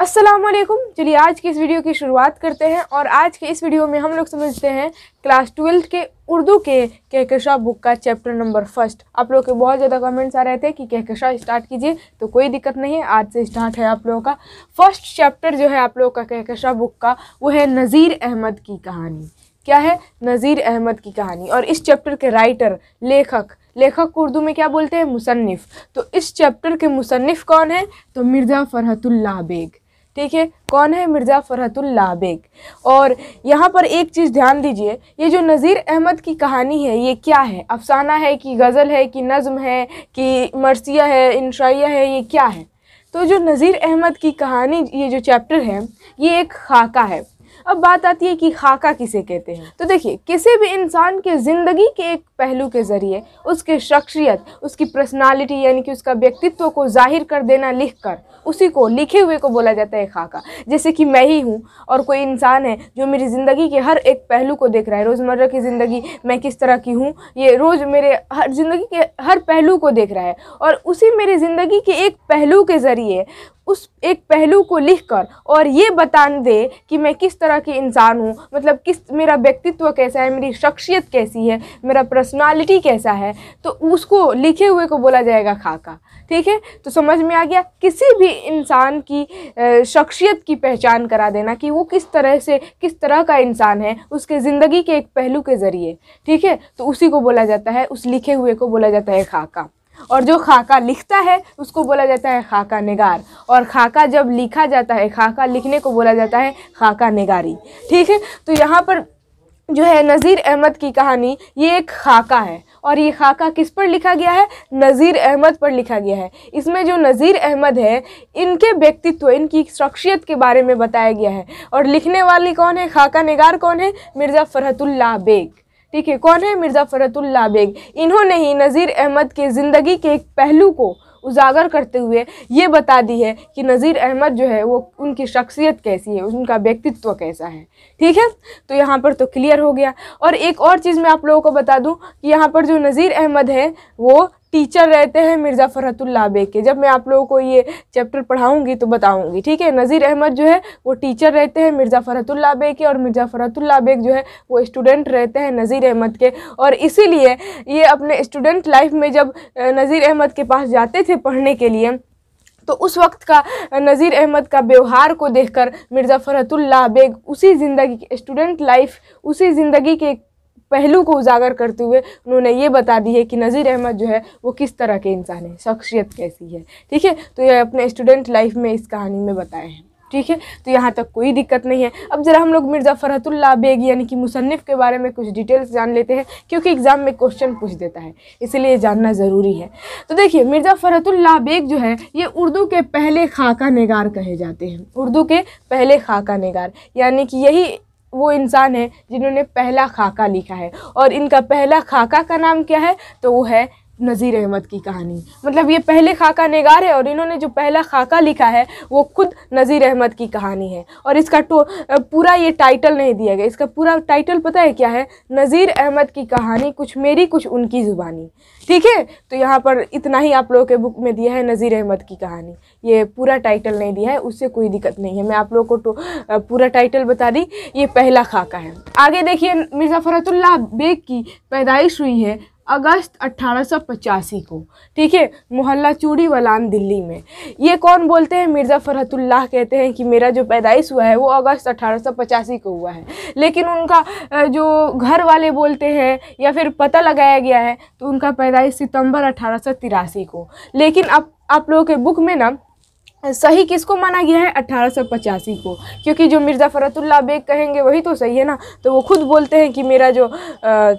अस्सलाम वालेकुम चलिए आज की इस वीडियो की शुरुआत करते हैं और आज के इस वीडियो में हम लोग समझते हैं क्लास ट्वेल्थ के उर्दू के कहकशा बुक का चैप्टर नंबर फर्स्ट आप लोग के बहुत ज़्यादा कमेंट्स आ रहे थे कि कहकशा स्टार्ट कीजिए तो कोई दिक्कत नहीं है आज से स्टार्ट है आप लोगों का फर्स्ट चैप्टर जो है आप लोगों का कहकशा बुक का वो है नज़ीर अहमद की कहानी क्या है नज़ीर अहमद की कहानी और इस चैप्टर के राइटर लेखक लेखक उर्दू में क्या बोलते हैं मुसनफ़ तो इस चैप्टर के मुसनफ़ कौन है तो मिर्ज़ा फ़रहतुल्ला बेग ठीक है कौन है मिर्ज़ा फ़रहतुल्ला बेग और यहाँ पर एक चीज़ ध्यान दीजिए ये जो नज़ीर अहमद की कहानी है ये क्या है अफसाना है कि गज़ल है कि नज़म है कि मरसिया है इनशाइया है ये क्या है तो जो नज़ीर अहमद की कहानी ये जो चैप्टर है ये एक खाका है अब बात आती है कि खाका किसे कहते हैं तो देखिए किसी भी इंसान के ज़िंदगी के एक पहलू के ज़रिए उसके शख्सियत उसकी पर्सनालिटी यानी कि उसका व्यक्तित्व को जाहिर कर देना लिख कर उसी को लिखे हुए को बोला जाता है खाका जैसे कि मैं ही हूँ और कोई इंसान है जो मेरी ज़िंदगी के हर एक पहलू को देख रहा है रोज़मर्रा की ज़िंदगी मैं किस तरह की हूँ ये रोज़ मेरे हर ज़िंदगी के हर पहलू को देख रहा है और उसी मेरी ज़िंदगी के एक पहलू के ज़रिए उस एक पहलू को लिखकर और ये बता दे कि मैं किस तरह की इंसान हूँ मतलब किस मेरा व्यक्तित्व कैसा है मेरी शख्सियत कैसी है मेरा पर्सनालिटी कैसा है तो उसको लिखे हुए को बोला जाएगा खाका ठीक है तो समझ में आ गया किसी भी इंसान की शख्सियत की पहचान करा देना कि वो किस तरह से किस तरह का इंसान है उसके ज़िंदगी के एक पहलू के ज़रिए ठीक है तो उसी को बोला जाता है उस लिखे हुए को बोला जाता है खाका और जो खाका लिखता है उसको बोला जाता है खाका निगार और खाका जब लिखा जाता है खाका लिखने को बोला जाता है खाका निगारी ठीक है तो यहाँ पर जो है नज़ीर अहमद की कहानी ये एक खाका है और ये खाका किस पर लिखा गया है नज़ीर अहमद पर लिखा गया है इसमें जो नज़ीर अहमद है इनके व्यक्तित्व इनकी शख्सियत के बारे में बताया गया है और लिखने वाली कौन है खाका निगार कौन है मिर्ज़ा फ़रहतुल्ला बेग ठीक है कौन है मिर्ज़ा फ़रतुल्ला बेग इन्होंने ही नज़ीर अहमद के ज़िंदगी के एक पहलू को उजागर करते हुए ये बता दी है कि नज़ीर अहमद जो है वो उनकी शख्सियत कैसी है उनका व्यक्तित्व कैसा है ठीक है तो यहाँ पर तो क्लियर हो गया और एक और चीज़ मैं आप लोगों को बता दूँ कि यहाँ पर जो नज़ीर अहमद है वो टीचर रहते हैं मिर्ज़ा फ़रहतुल्ला बेग के जब मैं आप लोगों को ये चैप्टर पढ़ाऊँगी तो बताऊँगी ठीक है नज़ीर अहमद जो है वो टीचर रहते हैं मिर्ज़ा फ़रहतुल्ला बेग के और मिर्ज़ा फ़रहतुल्ला बेग जो है वो स्टूडेंट रहते हैं नज़ीर अहमद के और इसीलिए ये अपने स्टूडेंट लाइफ में जब नज़ीर अहमद के पास जाते थे पढ़ने के लिए तो उस वक्त का नज़ीर अहमद का व्यवहार को देखकर मिर्ज़ा फ़रहतुल्ला बेग उसी ज़िंदगी स्टूडेंट लाइफ उसी ज़िंदगी के पहलू को उजागर करते हुए उन्होंने ये बता दी है कि नज़ीर अहमद जो है वो किस तरह के इंसान हैं शख्सियत कैसी है ठीक है तो ये अपने स्टूडेंट लाइफ में इस कहानी में बताए हैं ठीक है तो यहाँ तक कोई दिक्कत नहीं है अब ज़रा हम लोग मिर्ज़ा फ़रहतुल्ला बेग यानी कि मुसनफ़ के बारे में कुछ डिटेल्स जान लेते हैं क्योंकि एग्ज़ाम में क्वेश्चन पूछ देता है इसलिए जानना ज़रूरी है तो देखिए मिर्ज़ा फ़रहतुल्ला बेग जो है ये उर्दू के पहले खाका नगार कहे जाते हैं उर्दू के पहले खाका नगार यानी कि यही वो इंसान है जिन्होंने पहला खाका लिखा है और इनका पहला खाका का नाम क्या है तो वो है नज़ीर अहमद की कहानी मतलब ये पहले खाका नगार है और इन्होंने जो पहला खाका लिखा है वो खुद नज़ीर अहमद की कहानी है और इसका टो पूरा ये टाइटल नहीं दिया गया इसका पूरा टाइटल पता है क्या है नज़ीर अहमद की कहानी कुछ मेरी कुछ उनकी ज़ुबानी ठीक है तो यहाँ पर इतना ही आप लोगों के बुक में दिया है नज़ीर अहमद की कहानी ये पूरा टाइटल नहीं दिया है उससे कोई दिक्कत नहीं है मैं आप लोगों को तो पूरा टाइटल बता दी ये पहला खाका है आगे देखिए मिर्ज़ा फरतुल्ला बेग की पैदाइश हुई है अगस्त अट्ठारह को ठीक है मोहल्ला चूड़ी वलान दिल्ली में ये कौन बोलते हैं मिर्ज़ा फरहतुल्लाह कहते हैं कि मेरा जो पैदाइश हुआ है वो अगस्त अट्ठारह को हुआ है लेकिन उनका जो घर वाले बोलते हैं या फिर पता लगाया गया है तो उनका पैदाइश सितंबर अट्ठारह को लेकिन अब आप, आप लोगों के बुक में ना सही किसको माना गया है पचासी को क्योंकि जो मिर्ज़ा फ़रतुल्ला बेग कहेंगे वही तो सही है ना तो वो खुद बोलते हैं कि मेरा जो आ,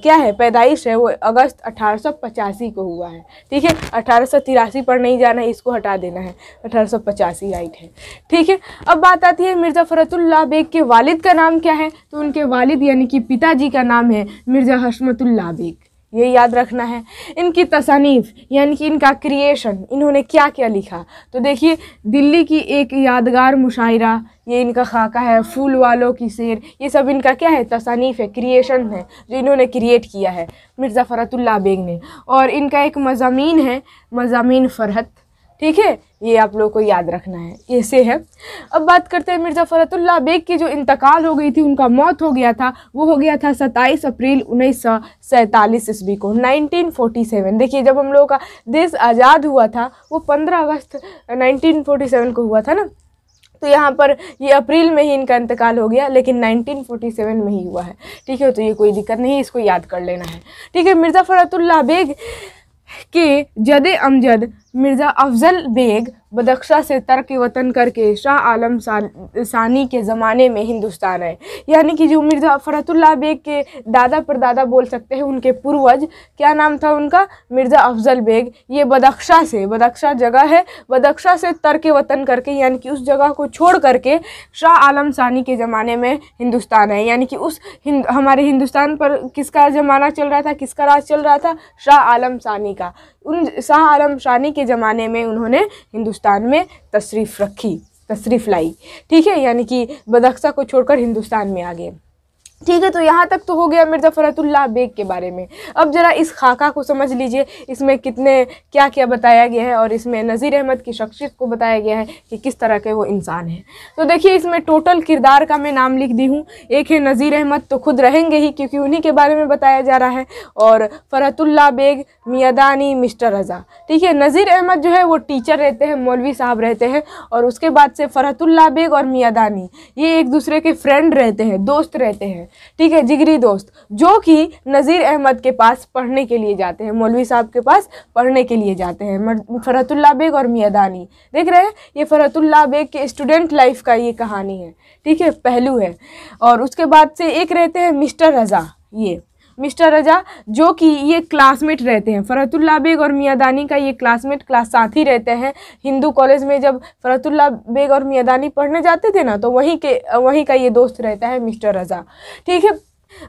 क्या है पैदाइश है वो अगस्त पचासी को हुआ है ठीक है तिरासी पर नहीं जाना है इसको हटा देना है अठारह राइट है ठीक है अब बात आती है मिर्ज़ा फ़रतुल्ला बेग के वालिद का नाम क्या है तो उनके वालिद यानी कि पिताजी का नाम है मिर्ज़ा हसमतुल्ला बेग ये याद रखना है इनकी तसानीफ यानी कि इनका क्रिएशन इन्होंने क्या क्या लिखा तो देखिए दिल्ली की एक यादगार मुशायरा ये इनका खाका है फूल वालों की शेर ये सब इनका क्या है तसानीफ है क्रिएशन है जो इन्होंने क्रिएट किया है मिर्ज़ा फ़रतुल्ला बेग ने और इनका एक मज़ामीन है मज़ामीन फ़रहत ठीक है ये आप लोगों को याद रखना है ऐसे है अब बात करते हैं मिर्ज़ा फ़रतुल्ला बेग की जो इंतकाल हो गई थी उनका मौत हो गया था वो हो गया था 27 अप्रैल उन्नीस सौ सैंतालीस ईस्वी को 1947 देखिए जब हम लोगों का देश आज़ाद हुआ था वो 15 अगस्त 1947 को हुआ था ना तो यहाँ पर ये अप्रैल में ही इनका इंतकाल हो गया लेकिन 1947 में ही हुआ है ठीक है तो ये कोई दिक्कत नहीं इसको याद कर लेना है ठीक है मिर्ज़ा फ़रतुल्ला बेग के जद अमजद मिर्ज़ा अफजल बेग बदख्शा से तर्क वतन करके शाह आलम सानी के ज़माने में हिंदुस्तान आए यानी कि जो मिर्ज़ा फ़रतुल्ला बेग के दादा पर दादा बोल सकते हैं उनके पूर्वज क्या नाम था उनका मिर्ज़ा अफजल बेग ये बदख्शा से बदख्शा जगह है बदख्शा से तर्क वतन करके यानी कि उस जगह को छोड़ करके शाह आलम सानी के ज़माने में हिंदुस्तान आए यानी कि उस हिंद, हमारे हिंदुस्तान पर किसका ज़माना चल रहा था किसका राज चल रहा था शाह आलम सानी का उन शाह आलम सानी के ज़माने में उन्होंने हिंदुस्तान हिंदुस्तान में तशरीफ़ रखी तशरीफ़ लाई ठीक है यानी कि बदख्शा को छोड़कर हिंदुस्तान में आ गए ठीक है तो यहाँ तक तो हो गया मिर्ज़ा फ़रतुल्ला बेग के बारे में अब ज़रा इस खाका को समझ लीजिए इसमें कितने क्या क्या बताया गया है और इसमें नज़ीर अहमद की शख्सियत को बताया गया है कि किस तरह के वो इंसान हैं तो देखिए इसमें टोटल किरदार का मैं नाम लिख दी हूँ एक है नज़ीर अहमद तो खुद रहेंगे ही क्योंकि उन्हीं के बारे में बताया जा रहा है और फ़रतुल्ला बेग मियादानी मिस्टर रज़ा ठीक है नज़ीर अहमद जो है वो टीचर रहते हैं मौलवी साहब रहते हैं और उसके बाद से फ़रतुल्ला बेग और मियादानी ये एक दूसरे के फ्रेंड रहते हैं दोस्त रहते हैं ठीक है जिगरी दोस्त जो कि नज़ीर अहमद के पास पढ़ने के लिए जाते हैं मौलवी साहब के पास पढ़ने के लिए जाते हैं फ़रहतुल्ला बेग और मियादानी देख रहे हैं ये फ़रहतुल्ला बेग के स्टूडेंट लाइफ का ये कहानी है ठीक है पहलू है और उसके बाद से एक रहते हैं मिस्टर रज़ा ये मिस्टर रजा जो कि ये क्लासमेट रहते हैं फ़रतुल्ला बेग और मियादानी का ये क्लासमेट क्लास साथ ही रहते हैं हिंदू कॉलेज में जब फ़रतुल्ला बेग और मियादानी पढ़ने जाते थे ना तो वहीं के वहीं का ये दोस्त रहता है मिस्टर रजा ठीक है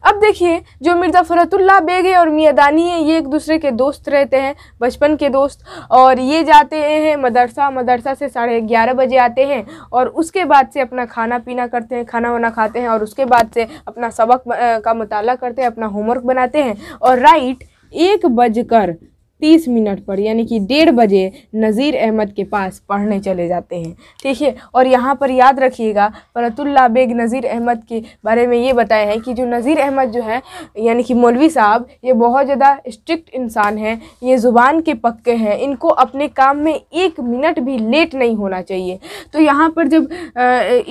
अब देखिए जो मिर्ज़ा फ़रतुल्ला बेग है और मियाँ दानी है ये एक दूसरे के दोस्त रहते हैं बचपन के दोस्त और ये जाते हैं मदरसा मदरसा से साढ़े ग्यारह बजे आते हैं और उसके बाद से अपना खाना पीना करते हैं खाना वाना खाते हैं और उसके बाद से अपना सबक का मताल करते हैं अपना होमवर्क बनाते हैं और राइट एक बजकर तीस मिनट पर यानी कि डेढ़ बजे नज़ीर अहमद के पास पढ़ने चले जाते हैं ठीक है और यहाँ पर याद रखिएगा परतुल्ला बेग नज़ीर अहमद के बारे में ये बताया है कि जो नज़ीर अहमद जो है यानी कि मौलवी साहब ये बहुत ज़्यादा स्ट्रिक्ट इंसान हैं ये ज़ुबान के पक्के हैं इनको अपने काम में एक मिनट भी लेट नहीं होना चाहिए तो यहाँ पर जब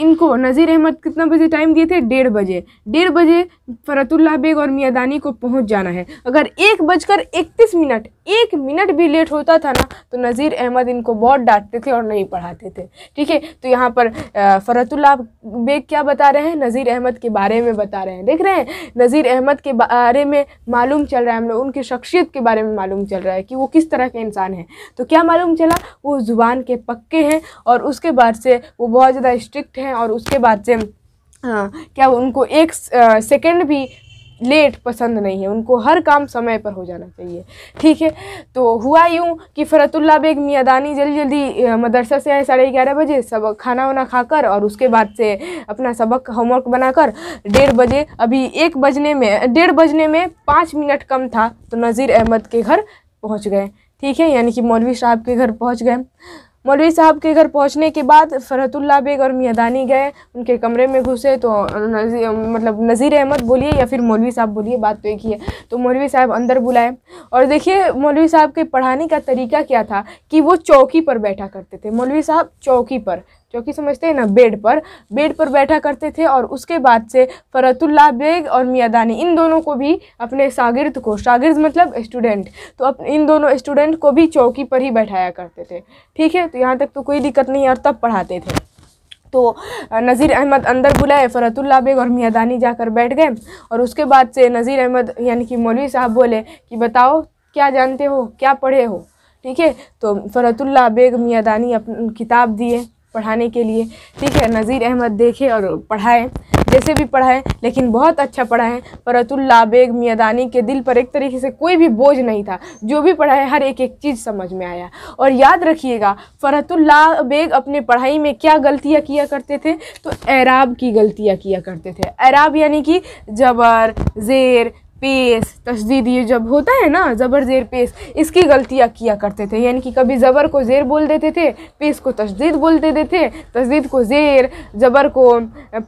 इनको नज़ीर अहमद कितना बजे टाइम दिए थे डेढ़ बजे डेढ़ बजे फरतुल्ला बेग और मियादानी को पहुँच जाना है अगर एक बजकर इकतीस मिनट एक एक मिनट भी लेट होता था ना तो नज़ीर अहमद इनको बहुत डांटते थे और नहीं पढ़ाते थे ठीक है तो यहाँ पर फ़रतुल्ला बेग क्या बता रहे हैं नज़ीर अहमद के बारे में बता रहे हैं देख रहे हैं नज़ीर अहमद के बारे में मालूम चल रहा है हम लोग उनकी शख्सियत के बारे में मालूम चल रहा है कि वो किस तरह के इंसान हैं तो क्या मालूम चला वो ज़ुबान के पक्के हैं और उसके बाद से वो बहुत ज़्यादा स्ट्रिक्ट हैं और उसके बाद से हाँ क्या उनको एक सेकंड भी लेट पसंद नहीं है उनको हर काम समय पर हो जाना चाहिए ठीक है तो हुआ यूँ कि फ़रतुल्ला बेग मियादानी जल्दी जल्दी मदरसा से आए साढ़े ग्यारह बजे सब खाना वाना खाकर और उसके बाद से अपना सबक होमवर्क बनाकर डेढ़ बजे अभी एक बजने में डेढ़ बजने में पाँच मिनट कम था तो नज़ीर अहमद के घर पहुँच गए ठीक है यानी कि मौलवी साहब के घर पहुँच गए मौलवी साहब के घर पहुंचने के बाद फरहतुल्ला बेग और मियादानी गए उनके कमरे में घुसे तो नजी, मतलब नज़ीर अहमद बोलिए या फिर मौलवी साहब बोलिए बात तो एक ही है तो मौलवी साहब अंदर बुलाए और देखिए मौलवी साहब के पढ़ाने का तरीका क्या था कि वो चौकी पर बैठा करते थे मौलवी साहब चौकी पर कि समझते हैं ना बेड पर बेड पर बैठा करते थे और उसके बाद से फ़रतुल्ला बेग और मियादानी इन दोनों को भी अपने शागिर्द को शागिर्द मतलब स्टूडेंट तो अपने इन दोनों स्टूडेंट को भी चौकी पर ही बैठाया करते थे ठीक है तो यहाँ तक तो कोई दिक्कत नहीं और तब पढ़ाते थे तो नज़ीर अहमद अंदर बुलाए फ़रतुल्ला बेग और मियादानी जाकर बैठ गए और उसके बाद से नज़ीर अहमद यानी कि मौलवी साहब बोले कि बताओ क्या जानते हो क्या पढ़े हो ठीक है तो फ़रतुल्ला बेग मियादानी अपन किताब दिए पढ़ाने के लिए ठीक है नज़ीर अहमद देखे और पढ़ाए जैसे भी पढ़ाए लेकिन बहुत अच्छा पढ़ाए फरतुल्ला बेग मियादानी के दिल पर एक तरीके से कोई भी बोझ नहीं था जो भी पढ़ाए हर एक एक चीज़ समझ में आया और याद रखिएगा फरतुल्ला बेग अपने पढ़ाई में क्या गलतियाँ किया करते थे तो ऐराब की गलतियाँ किया करते थे ऐराब यानी कि जबर ज़ेर पेस तशदीद ये जब होता है ना ज़बर ज़ेर पेस इसकी गलतियाँ किया करते थे यानी कि कभी ज़बर को ज़ेर बोल देते थे पेस को तशदीद बोल देते थे तशदीद को ज़ेर ज़बर को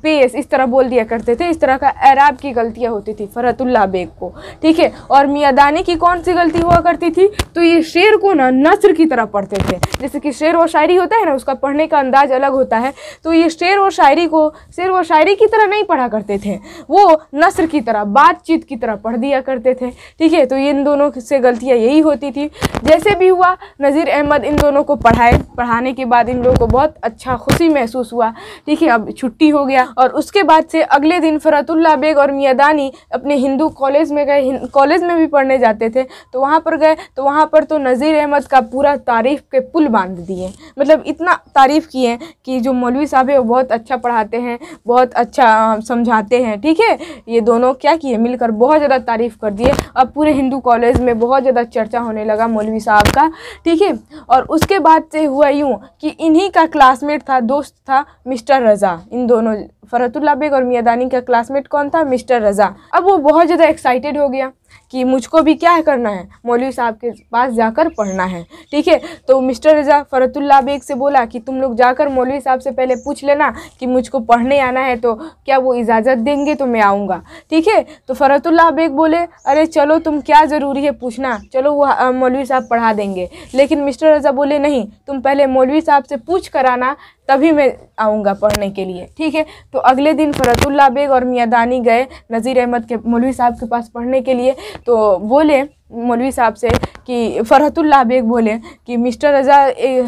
पेस इस तरह बोल दिया करते थे इस तरह का एराब की गलतियाँ होती थी फ़रतुल्ला बेग को ठीक है और मियाँ दानी की कौन सी गलती हुआ करती थी तो ये शेर को ना नसर की तरह पढ़ते थे जैसे कि शेर व शायरी होता है ना उसका पढ़ने का अंदाज़ अलग होता है तो ये शेर व शायरी को शेर व शायरी की तरह नहीं पढ़ा करते थे वो नसर की तरह बातचीत की तरह पढ़ दिया करते थे ठीक है तो इन दोनों से गलतियाँ यही होती थी जैसे भी हुआ नज़ीर अहमद इन दोनों को पढ़ाए पढ़ाने के बाद इन लोगों को बहुत अच्छा खुशी महसूस हुआ ठीक है अब छुट्टी हो गया और उसके बाद से अगले दिन फ़रतुल्ला बेग और मियादानी अपने हिंदू कॉलेज में गए कॉलेज में भी पढ़ने जाते थे तो वहाँ पर गए तो वहाँ पर तो नज़ीर अहमद का पूरा तारीफ़ के पुल बांध दिए मतलब इतना तारीफ़ किए कि जो मौलवी साहब है वो बहुत अच्छा पढ़ाते हैं बहुत अच्छा समझाते हैं ठीक है ये दोनों क्या किए मिलकर बहुत ज़्यादा ज़्यादा तारीफ़ कर दिए अब पूरे हिंदू कॉलेज में बहुत ज़्यादा चर्चा होने लगा मौलवी साहब का ठीक है और उसके बाद से हुआ यूँ कि इन्हीं का क्लासमेट था दोस्त था मिस्टर रज़ा इन दोनों फ़रतुल्ला बेग और मियादानी का क्लासमेट कौन था मिस्टर रज़ा अब वो बहुत ज़्यादा एक्साइटेड हो गया कि मुझको भी क्या करना है मौलवी साहब के पास जाकर पढ़ना है ठीक है तो मिस्टर रज़ा फ़रतुल्ला बेग से बोला कि तुम लोग जाकर मौलवी साहब से पहले पूछ लेना कि मुझको पढ़ने आना है तो क्या वो इजाज़त देंगे तो मैं आऊँगा ठीक है तो फ़रतुल्ला बेग बोले अरे चलो तुम क्या ज़रूरी है पूछना चलो वो मौलवी साहब पढ़ा देंगे लेकिन मिस्टर रज़ा बोले नहीं तुम पहले मौलवी साहब से पूछ कर आना तभी मैं आऊँगा पढ़ने के लिए ठीक है तो अगले दिन फरतुल्ला बेग और मियाँ दानी गए नज़ीर अहमद के मौलवी साहब के पास पढ़ने के लिए तो बोले मौलवी साहब से कि फ़रहतुल्ला बेग बोले कि मिस्टर रज़ा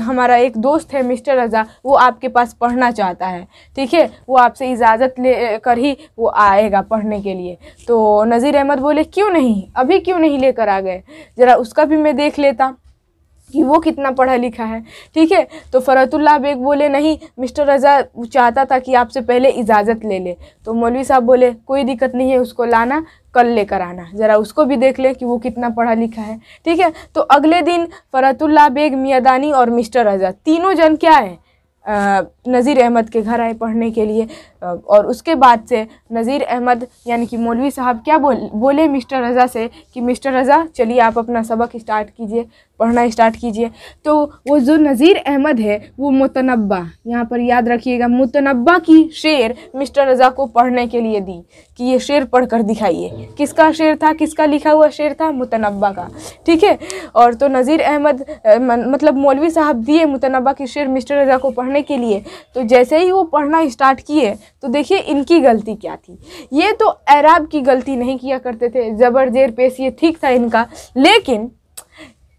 हमारा एक दोस्त है मिस्टर रज़ा वो आपके पास पढ़ना चाहता है ठीक है वो आपसे इजाज़त ले कर ही वो आएगा पढ़ने के लिए तो नज़ीर अहमद बोले क्यों नहीं अभी क्यों नहीं लेकर आ गए ज़रा उसका भी मैं देख लेता कि वो कितना पढ़ा लिखा है ठीक है तो फ़रतुल्ला बेग बोले नहीं मिस्टर रज़ा चाहता था कि आपसे पहले इजाज़त ले ले तो मौलवी साहब बोले कोई दिक्कत नहीं है उसको लाना कल लेकर आना ज़रा उसको भी देख ले कि वो कितना पढ़ा लिखा है ठीक है तो अगले दिन फ़रतुल्ला बेग मियादानी और मिस्टर रज़ा तीनों जन क्या है आ, नज़ीर अहमद के घर आए पढ़ने के लिए और उसके बाद से नज़ीर अहमद यानी कि मौलवी साहब क्या बोल बोले मिस्टर रज़ा से कि मिस्टर रज़ा चलिए आप अपना सबक स्टार्ट कीजिए पढ़ना स्टार्ट कीजिए तो वो जो नज़ीर अहमद है वो मुतनबा यहाँ पर याद रखिएगा मुतनबा की शेर मिस्टर रज़ा को पढ़ने के लिए दी कि ये शेर पढ़ कर दिखाइए किसका शेर था किसका लिखा हुआ शेर था मुतनबा का ठीक है और तो नज़ीर अहमद मतलब मौलवी साहब दिए मुतनबा की शेर मिस्टर रज़ा को पढ़ने के लिए तो जैसे ही वो पढ़ना स्टार्ट किए तो देखिए इनकी गलती क्या थी ये तो अरब की गलती नहीं किया करते थे ज़बर जेर पेश ये ठीक था इनका लेकिन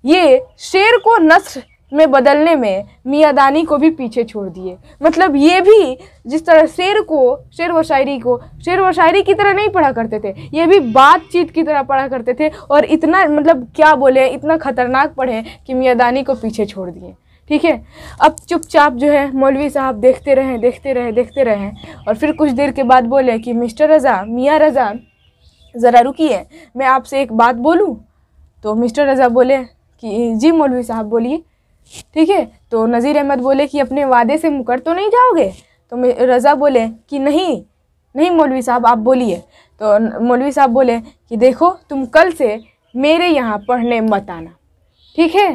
ये शेर को नस्र में बदलने में मियादानी को भी पीछे छोड़ दिए मतलब ये भी जिस तरह शेर को शेर व शायरी को शेर व शायरी की तरह नहीं पढ़ा करते थे ये भी बातचीत की तरह पढ़ा करते थे और इतना मतलब क्या बोले इतना ख़तरनाक पढ़े कि मियादानी को पीछे छोड़ दिए ठीक है अब चुपचाप जो है मौलवी साहब देखते रहें देखते रहें देखते रहें और फिर कुछ देर के बाद बोले कि मिस्टर रज़ा मियाँ रज़ा ज़रा रुकिए मैं आपसे एक बात बोलूँ तो मिस्टर रज़ा बोले कि जी मौलवी साहब बोलिए ठीक है तो नज़ीर अहमद बोले कि अपने वादे से मुकर तो नहीं जाओगे तो रज़ा बोले कि नहीं नहीं मौलवी साहब आप बोलिए तो मौलवी साहब बोले कि देखो तुम कल से मेरे यहाँ पढ़ने मत आना ठीक है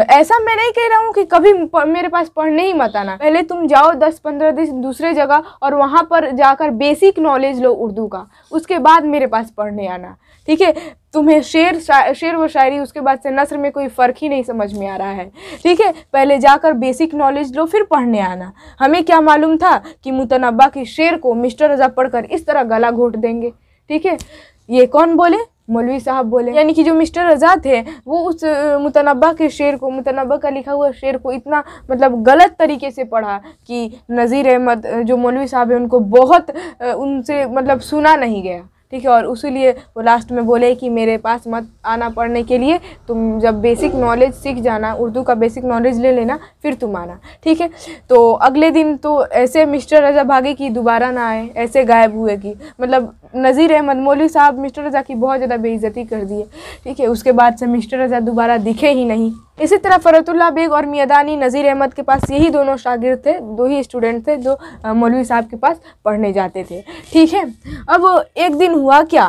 ऐसा मैं नहीं कह रहा हूँ कि कभी मेरे पास पढ़ने ही मत आना पहले तुम जाओ दस पंद्रह दिन दूसरे जगह और वहाँ पर जाकर बेसिक नॉलेज लो उर्दू का उसके बाद मेरे पास पढ़ने आना ठीक है तुम्हें शेर शेर व शायरी उसके बाद से नसर में कोई फ़र्क ही नहीं समझ में आ रहा है ठीक है पहले जाकर बेसिक नॉलेज लो फिर पढ़ने आना हमें क्या मालूम था कि मुतनबा की शेर को मिस्टर रजा पढ़कर इस तरह गला घोट देंगे ठीक है ये कौन बोले मौलवी साहब बोले यानी कि जो मिस्टर रजा थे वो उस मुतनबा के शेर को मुतनबा का लिखा हुआ शेर को इतना मतलब गलत तरीके से पढ़ा कि नज़ीर अहमद जो मौलवी साहब हैं उनको बहुत उनसे मतलब सुना नहीं गया ठीक है और उसी लिए वो लास्ट में बोले कि मेरे पास मत आना पढ़ने के लिए तुम जब बेसिक नॉलेज सीख जाना उर्दू का बेसिक नॉलेज ले लेना फिर तुम आना ठीक है तो अगले दिन तो ऐसे मिस्टर रजा भागे कि दोबारा ना आए ऐसे गायब हुए कि मतलब नज़ीर अहमद मौलवी साहब मिस्टर रजा की बहुत ज़्यादा बेइज्जती कर दी ठीक है उसके बाद से मिस्टर रजा दोबारा दिखे ही नहीं इसी तरह फ़रतुल्ला बेग और मियादानी नज़ीर अहमद के पास यही दोनों शागिर थे दो ही स्टूडेंट थे जो मौलवी साहब के पास पढ़ने जाते थे ठीक है अब एक दिन हुआ क्या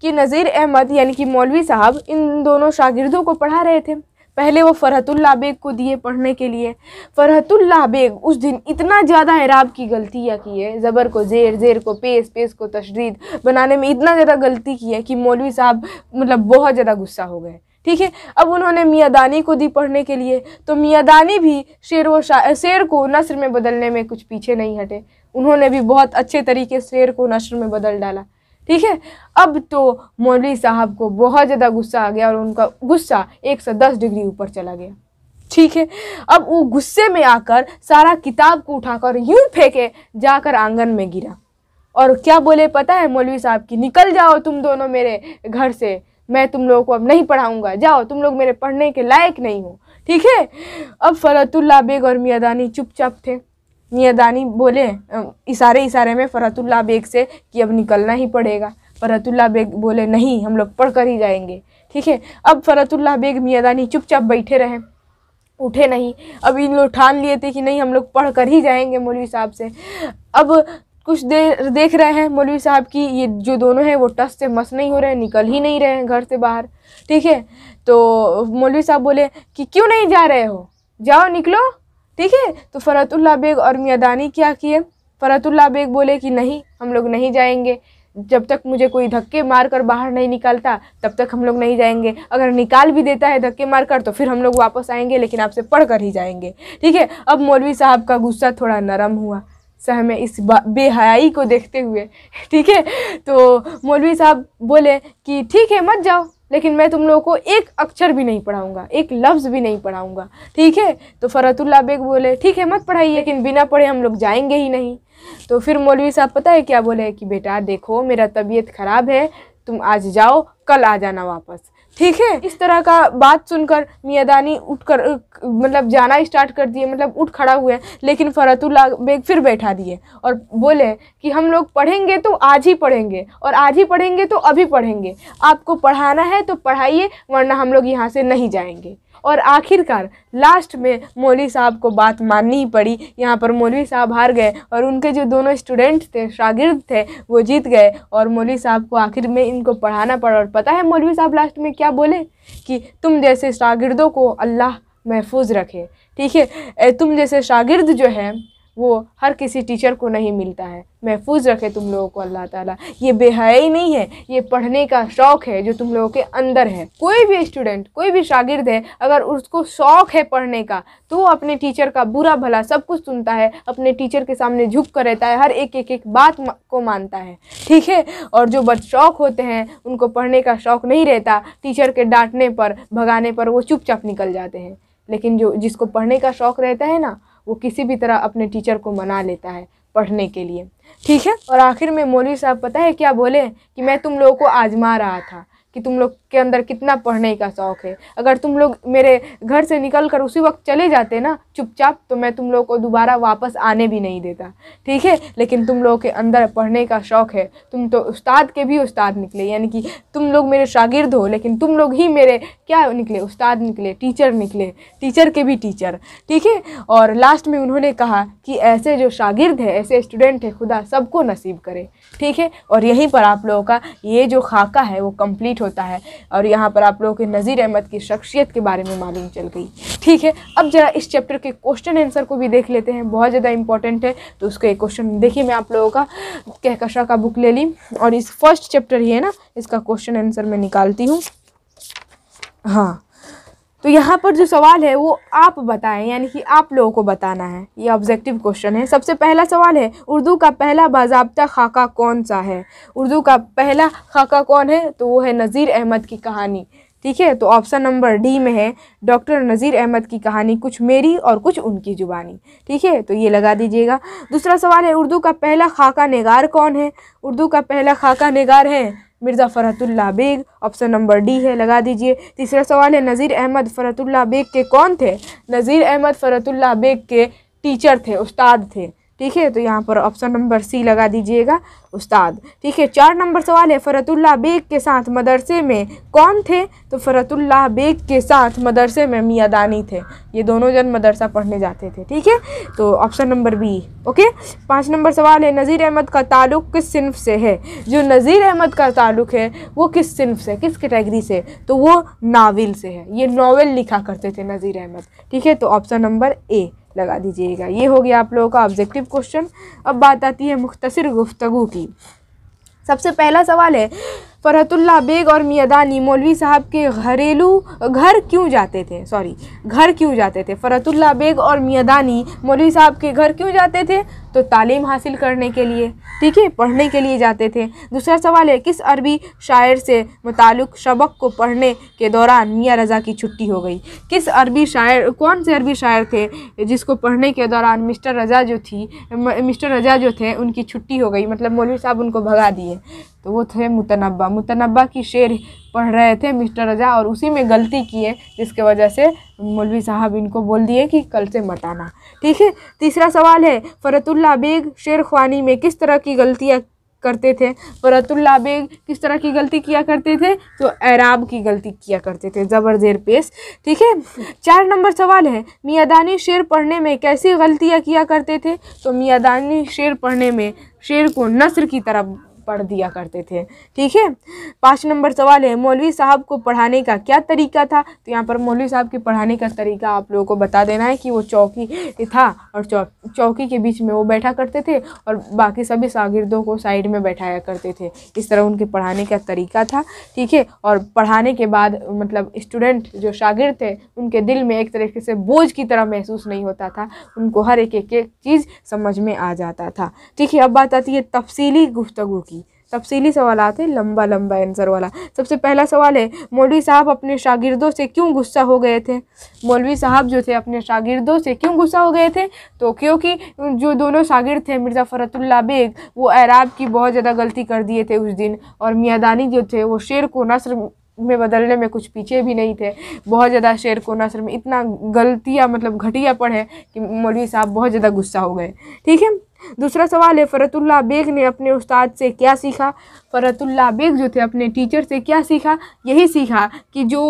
कि नज़ीर अहमद यानी कि मौलवी साहब इन दोनों शागिर्दों को पढ़ा रहे थे पहले वो फ़रहतुल्ला बेग को दिए पढ़ने के लिए फ़रहतुल्ला बेग उस दिन इतना ज़्यादा एराब की गलतियाँ की है ज़बर को जेर जेर को पेस पेस को तशरीद बनाने में इतना ज़्यादा गलती की है कि मौलवी साहब मतलब बहुत ज़्यादा गुस्सा हो गए ठीक है अब उन्होंने मियादानी को दी पढ़ने के लिए तो मियादानी भी शेर व शेर को नसर में बदलने में कुछ पीछे नहीं हटे उन्होंने भी बहुत अच्छे तरीके शेर को नसर में बदल डाला ठीक है अब तो मौलवी साहब को बहुत ज़्यादा गुस्सा आ गया और उनका गुस्सा एक डिग्री ऊपर चला गया ठीक है अब वो गुस्से में आकर सारा किताब को उठाकर यूं फेंके जाकर आंगन में गिरा और क्या बोले पता है मौलवी साहब की निकल जाओ तुम दोनों मेरे घर से मैं तुम लोगों को अब नहीं पढ़ाऊंगा जाओ तुम लोग मेरे पढ़ने के लायक नहीं हो ठीक है अब फ़रतुल्ला बेग और मियादानी चुपचाप थे मियादानी बोले इशारे इशारे में फ़रतुल्ला बेग से कि अब निकलना ही पड़ेगा फ़रतुल्ला बेग बोले नहीं हम लोग पढ़ कर ही जाएंगे ठीक है अब फ़रतुल्ला बेग मियादानी चुपचाप बैठे रहे उठे नहीं अब इन लोग ठान लिए थे कि नहीं हम लोग पढ़ कर ही जाएंगे मौलवी साहब से अब कुछ देर देख रहे हैं मौलवी साहब की ये जो दोनों हैं वो टस से मस नहीं हो रहे हैं निकल ही नहीं रहे हैं घर से बाहर ठीक है तो मौलवी साहब बोले कि क्यों नहीं जा रहे हो जाओ निकलो ठीक है तो फ़रतुल्ला बेग और मियादानी क्या किए फ़रतुल्ला बेग बोले कि नहीं हम लोग नहीं जाएंगे जब तक मुझे कोई धक्के मार कर बाहर नहीं निकालता तब तक हम लोग नहीं जाएंगे अगर निकाल भी देता है धक्के मार कर तो फिर हम लोग वापस आएंगे लेकिन आपसे पढ़ कर ही जाएंगे ठीक है अब मौलवी साहब का गुस्सा थोड़ा नरम हुआ समय इस बेहयाई को देखते हुए ठीक है तो मौलवी साहब बोले कि ठीक है मत जाओ लेकिन मैं तुम लोगों को एक अक्षर भी नहीं पढ़ाऊँगा एक लफ्ज़ भी नहीं पढ़ाऊँगा ठीक है तो फ़रतुल्ला बेग बोले ठीक है मत पढ़ाई लेकिन बिना पढ़े हम लोग जाएंगे ही नहीं तो फिर मौलवी साहब पता है क्या बोले कि बेटा देखो मेरा तबीयत ख़राब है तुम आज जाओ कल आ जाना वापस ठीक है इस तरह का बात सुनकर मियादानी उठकर मतलब जाना स्टार्ट कर दिए मतलब उठ खड़ा हुए लेकिन फ़रतुल्ला बेग फिर बैठा दिए और बोले कि हम लोग पढ़ेंगे तो आज ही पढ़ेंगे और आज ही पढ़ेंगे तो अभी पढ़ेंगे आपको पढ़ाना है तो पढ़ाइए वरना हम लोग यहाँ से नहीं जाएंगे और आखिरकार लास्ट में मौलवी साहब को बात माननी ही पड़ी यहाँ पर मौलवी साहब हार गए और उनके जो दोनों स्टूडेंट थे शागिर्द थे वो जीत गए और मौलवी साहब को आखिर में इनको पढ़ाना पड़ा और पता है मौलवी साहब लास्ट में क्या बोले कि तुम जैसे शागिर्दों को अल्लाह महफूज रखे ठीक है तुम जैसे शागिर्द जो है वो हर किसी टीचर को नहीं मिलता है महफूज रखे तुम लोगों को अल्लाह ताला ये बेहयाई नहीं है ये पढ़ने का शौक़ है जो तुम लोगों के अंदर है कोई भी स्टूडेंट कोई भी शागिर्द है अगर उसको शौक़ है पढ़ने का तो वो अपने टीचर का बुरा भला सब कुछ सुनता है अपने टीचर के सामने झुक कर रहता है हर एक एक एक बात को मानता है ठीक है और जो बच शौक़ होते हैं उनको पढ़ने का शौक़ नहीं रहता टीचर के डांटने पर भगाने पर वो चुपचाप निकल जाते हैं लेकिन जो जिसको पढ़ने का शौक़ रहता है ना वो किसी भी तरह अपने टीचर को मना लेता है पढ़ने के लिए ठीक है और आखिर में मौलवी साहब पता है क्या बोले कि मैं तुम लोगों को आजमा रहा था कि तुम लोग के अंदर कितना पढ़ने का शौक़ है अगर तुम लोग मेरे घर से निकल कर उसी वक्त चले जाते ना चुपचाप तो मैं तुम लोग को दोबारा वापस आने भी नहीं देता ठीक है लेकिन तुम लोगों के अंदर पढ़ने का शौक़ है तुम तो उस्ताद के भी उस्ताद निकले यानी कि तुम लोग मेरे शागिर्द हो लेकिन तुम लोग ही मेरे क्या निकले उस्ताद निकले टीचर निकले टीचर के भी टीचर ठीक है और लास्ट में उन्होंने कहा कि ऐसे जो शागिर्द है ऐसे स्टूडेंट है खुदा सबको नसीब करे ठीक है और यहीं पर आप लोगों का ये जो खाका है वो कम्प्लीट हो होता है और यहाँ पर आप लोगों के नज़ीर अहमद की शख्सियत के बारे में मालूम चल गई ठीक है अब ज़रा इस चैप्टर के क्वेश्चन आंसर को भी देख लेते हैं बहुत ज़्यादा इंपॉर्टेंट है तो उसका एक क्वेश्चन देखिए मैं आप लोगों का कहकशा का बुक ले ली और इस फर्स्ट चैप्टर ही है ना इसका क्वेश्चन आंसर मैं निकालती हूँ हाँ तो यहाँ पर जो सवाल है वो आप बताएं यानी कि आप लोगों को बताना है ये ऑब्जेक्टिव क्वेश्चन है सबसे पहला सवाल है उर्दू का पहला बाबा खाका कौन सा है उर्दू का पहला खाका कौन है तो वो है नज़ीर अहमद की कहानी ठीक है तो ऑप्शन नंबर डी में है डॉक्टर नज़ीर अहमद की कहानी कुछ मेरी और कुछ उनकी ज़ुबानी ठीक है तो ये लगा दीजिएगा दूसरा सवाल है उर्दू का पहला खाका नगार कौन है उर्दू का पहला खाका नगार है Mirza Farhatullah Baig option number D है लगा दीजिए तीसरा सवाल है नज़ीर अहमद फ़रहतुल्ला बेग के कौन थे नज़ीर अहमद फ़रहतुल्ला बेग के टीचर थे उस्ताद थे ठीक है तो यहाँ पर ऑप्शन नंबर सी लगा दीजिएगा उस्ताद ठीक है चार नंबर सवाल है फ़रतुल्ला बेग के साथ मदरसे में कौन थे तो फ़रतुल्ला बेग के साथ मदरसे में मियादानी थे ये दोनों जन मदरसा पढ़ने जाते थे ठीक है तो ऑप्शन नंबर बी ओके पाँच नंबर सवाल है नज़ीर अहमद का ताल्लुक किस सिनफ से है जो नज़ीर अहमद का ताल्लुक है वो किस सिनफ से किस कैटेगरी से तो वो नावल से है ये नावल लिखा करते थे नज़ीर अहमद ठीक है तो ऑप्शन नंबर ए लगा दीजिएगा ये हो गया आप लोगों का ऑब्जेक्टिव क्वेश्चन अब बात आती है मुख्तर गुफ्तु की सबसे पहला सवाल है फरहतुल्ला बेग और मियादानी मौलवी साहब के घरेलू घर क्यों जाते थे सॉरी घर क्यों जाते थे फरहतुल्ला बेग और मियादानी मौलवी साहब के घर क्यों जाते थे तो तालीम हासिल करने के लिए ठीक है पढ़ने के लिए जाते थे दूसरा सवाल है किस अरबी शायर से मुतक शबक को पढ़ने के दौरान मियाँ रज़ा की छुट्टी हो गई किस अरबी शायर कौन से अरबी शायर थे जिसको पढ़ने के दौरान मिस्टर रज़ा जो थी मिस्टर रज़ा जो थे उनकी छुट्टी हो गई मतलब मौलवी साहब उनको भगा दिए तो वो थे मुतनबा मुतनबा की शेर पढ़ रहे थे मिस्टर रजा और उसी में गलती किए जिसके वजह से मौलवी साहब इनको बोल दिए कि कल से मटाना ठीक है तीसरा सवाल है फ़रतुल्ला बेग शेर ख्वानी में किस तरह की गलतियाँ करते थे फ़रतुल्ला बेग किस तरह की गलती किया करते थे तो ऐराब की गलती किया करते थे ज़बर ज़ेर पेश ठीक है चार नंबर सवाल है मियादानी शेर पढ़ने में कैसी गलतियाँ किया करते थे तो मियादानी शेर पढ़ने में शेर को नसर की तरफ पढ़ दिया करते थे ठीक है पाँच नंबर सवाल है मौलवी साहब को पढ़ाने का क्या तरीका था तो यहाँ पर मौलवी साहब के पढ़ाने का तरीका आप लोगों को बता देना है कि वो चौकी था और चौ चौकी के बीच में वो बैठा करते थे और बाकी सभी शागिर्दों को साइड में बैठाया करते थे इस तरह उनके पढ़ाने का तरीका था ठीक है और पढ़ाने के बाद मतलब स्टूडेंट जो शागिर्द थे उनके दिल में एक तरीके से बोझ की तरह महसूस नहीं होता था उनको हर एक एक, एक चीज़ समझ में आ जाता था ठीक है अब बात आती है तफसीली गुफ्तगु की तफसीली सवाल हैं लंबा लंबा आंसर वाला सबसे पहला सवाल है मौलवी साहब अपने शागिर्दों से क्यों गुस्सा हो गए थे मौलवी साहब जो थे अपने शागिर्दों से क्यों गुस्सा हो गए थे तो क्योंकि जो दोनों शागिर्द थे मिर्ज़ा फ़रतुल्ला बेग वो एराब की बहुत ज़्यादा गलती कर दिए थे उस दिन और मियादानी जो थे वो शेर को नसर में बदलने में कुछ पीछे भी नहीं थे बहुत ज़्यादा शेर को नसर में इतना गलतियाँ मतलब घटिया पढ़े कि मौलवी साहब बहुत ज़्यादा गुस्सा हो गए ठीक है दूसरा सवाल है फ़रतुल्ला बेग ने अपने उस्ताद से क्या सीखा फ़रतुल्ला बेग जो थे अपने टीचर से क्या सीखा यही सीखा कि जो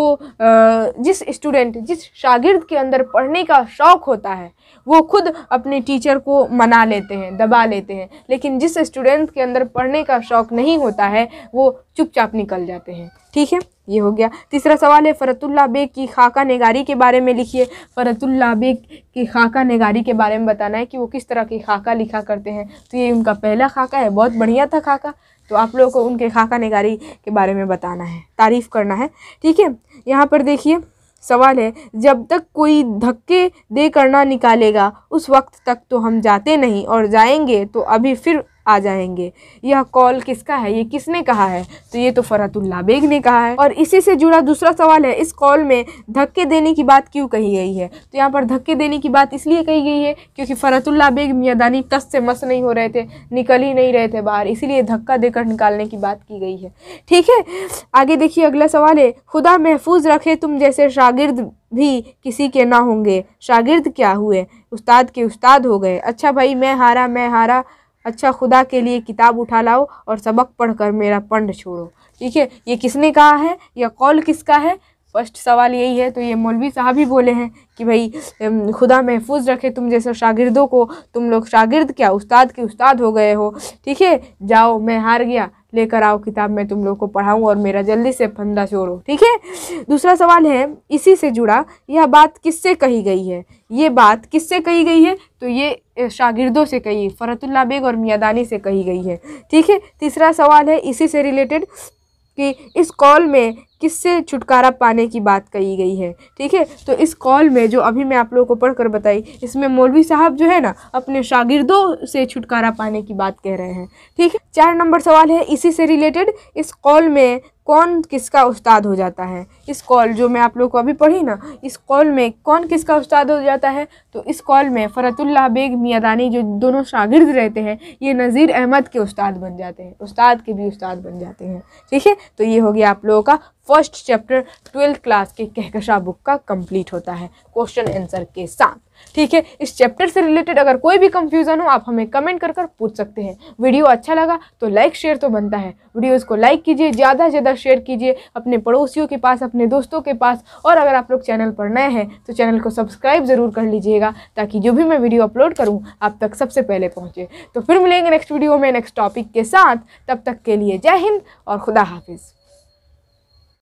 जिस स्टूडेंट जिस शागिर्द के अंदर पढ़ने का शौक़ होता है वो खुद अपने टीचर को मना लेते हैं दबा लेते हैं लेकिन जिस स्टूडेंट के अंदर पढ़ने का शौक़ नहीं होता है वो चुपचाप निकल जाते हैं ठीक है ये हो गया तीसरा सवाल है फ़रतुल्ला बेग की खाका नगारी के बारे में लिखिए फ़रतुल्ला बेग की खाका नगारी के बारे में बताना है कि वो किस तरह की खाका लिखा करते हैं तो ये उनका पहला खाका है बहुत बढ़िया था खाका तो आप लोगों को उनके खाका नगारी के बारे में बताना है तारीफ़ करना है ठीक है यहाँ पर देखिए सवाल है जब तक कोई धक्के दे करना निकालेगा उस वक्त तक तो हम जाते नहीं और जाएंगे तो अभी फिर आ जाएंगे यह कॉल किसका है ये किसने कहा है तो ये तो फ़रातुल्ला बेग ने कहा है और इसी से जुड़ा दूसरा सवाल है इस कॉल में धक्के देने की बात क्यों कही गई है तो यहाँ पर धक्के देने की बात इसलिए कही गई है क्योंकि फ़रातुल्ला बेग मियादानी कस से मस नहीं हो रहे थे निकल ही नहीं रहे थे बाहर इसीलिए धक्का देकर निकालने की बात की गई है ठीक है आगे देखिए अगला सवाल है खुदा महफूज रखे तुम जैसे शागिर्द भी किसी के ना होंगे शागिर्द क्या हुए उस्ताद के उस्ताद हो गए अच्छा भाई मैं हारा मैं हारा अच्छा खुदा के लिए किताब उठा लाओ और सबक पढ़कर मेरा पंड छोड़ो ठीक है ये किसने कहा है या कौल किसका है फर्स्ट सवाल यही है तो ये मौलवी साहब ही बोले हैं कि भाई खुदा महफूज रखे तुम जैसे शागिर्दों को तुम लोग शागिर्द क्या उस्ताद के उस्ताद हो गए हो ठीक है जाओ मैं हार गया लेकर आओ किताब मैं तुम लोग को पढ़ाऊँ और मेरा जल्दी से फंदा छोड़ो ठीक है दूसरा सवाल है इसी से जुड़ा यह बात किससे कही गई है ये बात किससे कही गई है तो ये शागिर्दों से कही फ़रतुल्ला बेग और मियादानी से कही गई है ठीक है तीसरा सवाल है इसी से रिलेटेड कि इस कॉल में किससे छुटकारा पाने की बात कही गई है ठीक है तो इस कॉल में जो अभी मैं आप लोगों को पढ़कर बताई इसमें मौलवी साहब जो है ना अपने शागिर्दों से छुटकारा पाने की बात कह रहे हैं ठीक है चार नंबर सवाल है इसी से रिलेटेड इस कॉल में कौन किसका उस्ताद हो जाता है इस कॉल जो मैं आप लोगों को अभी पढ़ी ना इस कॉल में कौन किसका उस्ताद हो जाता है तो इस कॉल में फ़रतुल्ला बेग मियादानी जो दोनों शागिर्द रहते हैं ये नज़ीर अहमद के उस्ताद बन जाते हैं उस्ताद के भी उस्ताद बन जाते हैं ठीक है तो ये हो गया आप लोगों का फर्स्ट चैप्टर ट्वेल्थ क्लास के कहकशा बुक का कंप्लीट होता है क्वेश्चन आंसर के साथ ठीक है इस चैप्टर से रिलेटेड अगर कोई भी कंफ्यूजन हो आप हमें कमेंट कर कर पूछ सकते हैं वीडियो अच्छा लगा तो लाइक शेयर तो बनता है वीडियोस को लाइक कीजिए ज़्यादा से ज़्यादा शेयर कीजिए अपने पड़ोसियों के पास अपने दोस्तों के पास और अगर आप लोग चैनल पर नए हैं तो चैनल को सब्सक्राइब ज़रूर कर लीजिएगा ताकि जो भी मैं वीडियो अपलोड करूँ आप तक सबसे पहले पहुँचे तो फिर मिलेंगे नेक्स्ट वीडियो में नेक्स्ट टॉपिक के साथ तब तक के लिए जय हिंद और खुदा हाफिज़